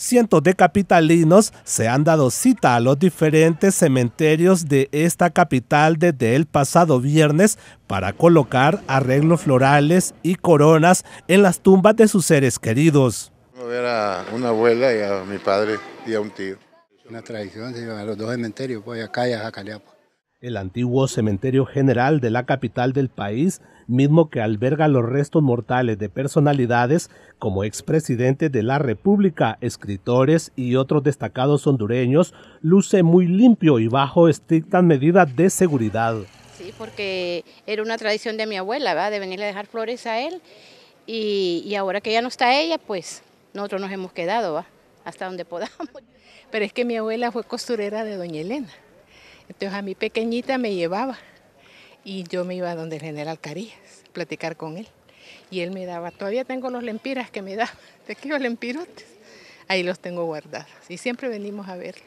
cientos de capitalinos se han dado cita a los diferentes cementerios de esta capital desde el pasado viernes para colocar arreglos florales y coronas en las tumbas de sus seres queridos. una abuela y a mi padre y a un tío. Una tradición, se a los dos cementerios, pues a pues. El antiguo cementerio general de la capital del país mismo que alberga los restos mortales de personalidades como expresidente de la República, escritores y otros destacados hondureños, luce muy limpio y bajo estrictas medidas de seguridad. Sí, porque era una tradición de mi abuela, ¿va? de venirle a dejar flores a él. Y, ahora que ya no está ella, pues nosotros nos hemos quedado, ¿va? hasta donde podamos. Pero es que mi abuela fue costurera de Doña Elena. Entonces a mi pequeñita me llevaba y yo me iba a donde el general Carías a platicar con él. Y él me daba, todavía tengo los lempiras que me daba, te quiero lempirotes, ahí los tengo guardados y siempre venimos a verlo.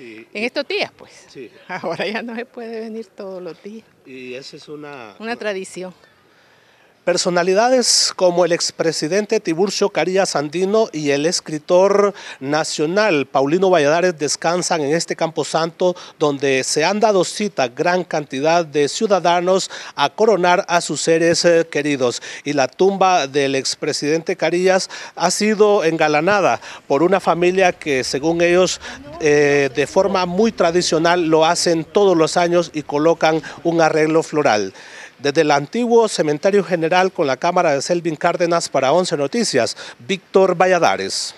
en estos días, pues. Sí. Ahora ya no se puede venir todos los días. Y esa es una... Una tradición. Personalidades como el expresidente Tiburcio Carías Andino y el escritor nacional Paulino Valladares descansan en este camposanto donde se han dado cita gran cantidad de ciudadanos a coronar a sus seres eh, queridos. Y la tumba del expresidente Carías ha sido engalanada por una familia que según ellos eh, de forma muy tradicional lo hacen todos los años y colocan un arreglo floral. Desde el antiguo Cementerio General con la cámara de Selvin Cárdenas para 11 Noticias, Víctor Valladares.